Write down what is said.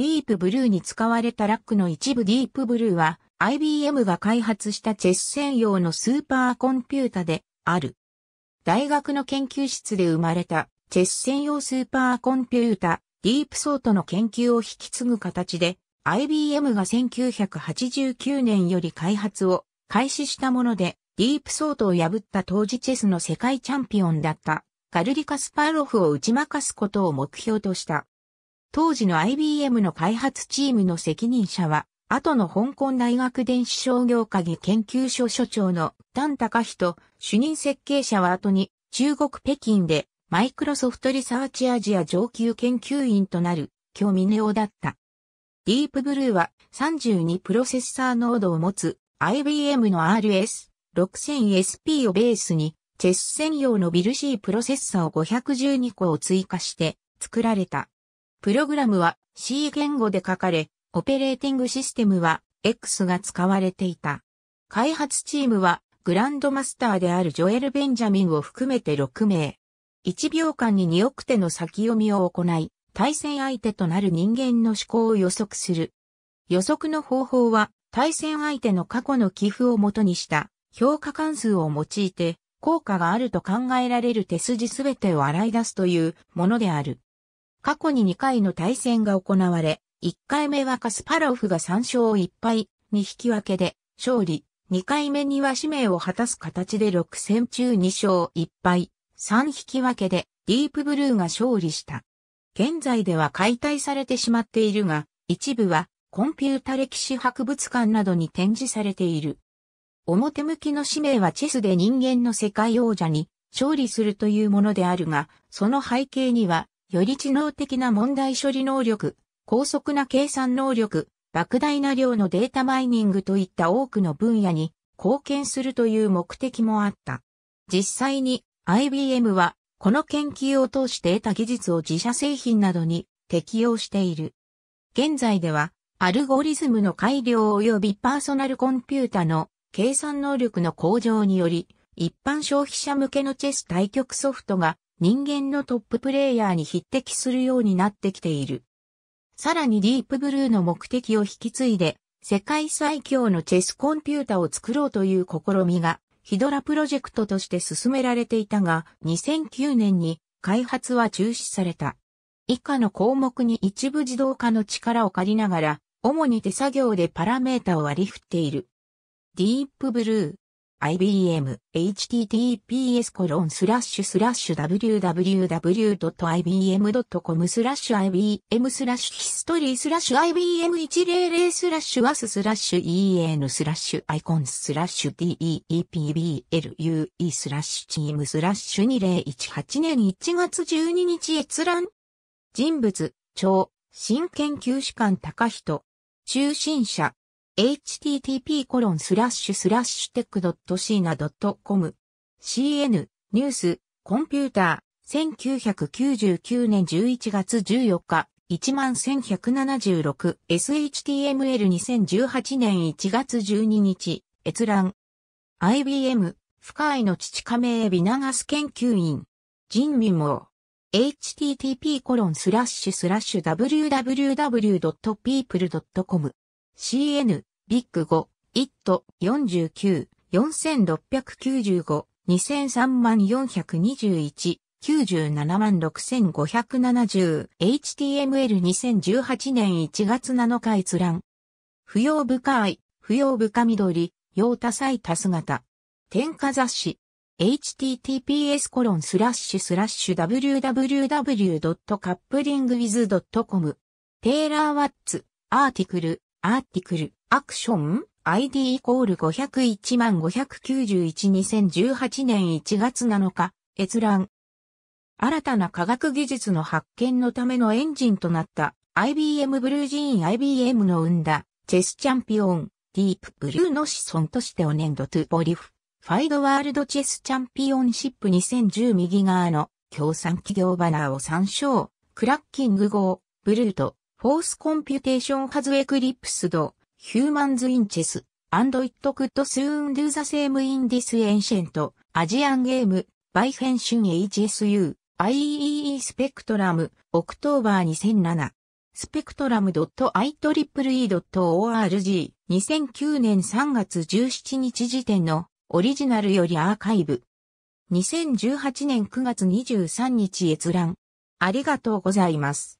ディープブルーに使われたラックの一部ディープブルーは IBM が開発したチェス専用のスーパーコンピュータである。大学の研究室で生まれたチェス専用スーパーコンピュータディープソートの研究を引き継ぐ形で IBM が1989年より開発を開始したものでディープソートを破った当時チェスの世界チャンピオンだったガルリカ・スパロフを打ち負かすことを目標とした。当時の IBM の開発チームの責任者は、後の香港大学電子商業科技研究所所長の丹高人、主任設計者は後に中国北京でマイクロソフトリサーチアジア上級研究員となる興味ネオだった。ディープブルーは32プロセッサーノードを持つ IBM の RS6000SP をベースにチェス専用のビル C プロセッサーを512個を追加して作られた。プログラムは C 言語で書かれ、オペレーティングシステムは X が使われていた。開発チームはグランドマスターであるジョエル・ベンジャミンを含めて6名。1秒間に2億手の先読みを行い、対戦相手となる人間の思考を予測する。予測の方法は、対戦相手の過去の寄付をもとにした評価関数を用いて、効果があると考えられる手筋すべてを洗い出すというものである。過去に2回の対戦が行われ、1回目はカスパロフが3勝1敗、2引き分けで勝利、2回目には使命を果たす形で6戦中2勝1敗、3引き分けでディープブルーが勝利した。現在では解体されてしまっているが、一部はコンピュータ歴史博物館などに展示されている。表向きの使命はチェスで人間の世界王者に勝利するというものであるが、その背景にはより知能的な問題処理能力、高速な計算能力、莫大な量のデータマイニングといった多くの分野に貢献するという目的もあった。実際に IBM はこの研究を通して得た技術を自社製品などに適用している。現在ではアルゴリズムの改良及びパーソナルコンピュータの計算能力の向上により一般消費者向けのチェス対局ソフトが人間のトッププレイヤーに匹敵するようになってきている。さらにディープブルーの目的を引き継いで、世界最強のチェスコンピュータを作ろうという試みが、ヒドラプロジェクトとして進められていたが、2009年に開発は中止された。以下の項目に一部自動化の力を借りながら、主に手作業でパラメータを割り振っている。ディープブルー。IBM https コロンスラッシュスラッシュ www.ibm.com スラッシュ IBM スラッシュヒストリースラッシュ IBM100 スラッシュ WAS スラッシュ EN スラッシュアイコンスラッシュ DEEPBLUE スラッシュチームスラッシュ2018年1月12日閲覧人物、超、新研究士官高人、中心者、http コロンスラッシュスラッシュテックドットシーナドットコム cn ニュースコンピューター1999年11月14日 11176SHTML2018 年1月12日閲覧 IBM 深井の父加盟ビナガス研究員人民も http コロンスラッシュスラッシュ www.people.com cn ビッグ5、イット49、4695、2003 421、97 6570HTML2018 年1月7日閲覧。不要深い、不要深緑、用多彩多姿。添加雑誌。https コロンスラッシュスラッシュ www.couplingwiz.com テイラーワッツ、アーティクル、アーティクル。アクション ID イコール501万591 2018年1月7日、閲覧。新たな科学技術の発見のためのエンジンとなった IBM ブルージーン IBM の生んだチェスチャンピオンディープブルーの子孫としておねんどトゥポリフファイドワールドチェスチャンピオンシップ2010右側の協賛企業バナーを参照クラッキング号ブルートフォースコンピュテーションハズエクリプスド Humans in Chess, and it could soon do the same in this ancient Asian game, by 編集 HSU, IEEE スペクトラム、オクトーバー2007。スペクトラム .iEEE.org 2009年3月17日時点のオリジナルよりアーカイブ。2018年9月23日閲覧。ありがとうございます。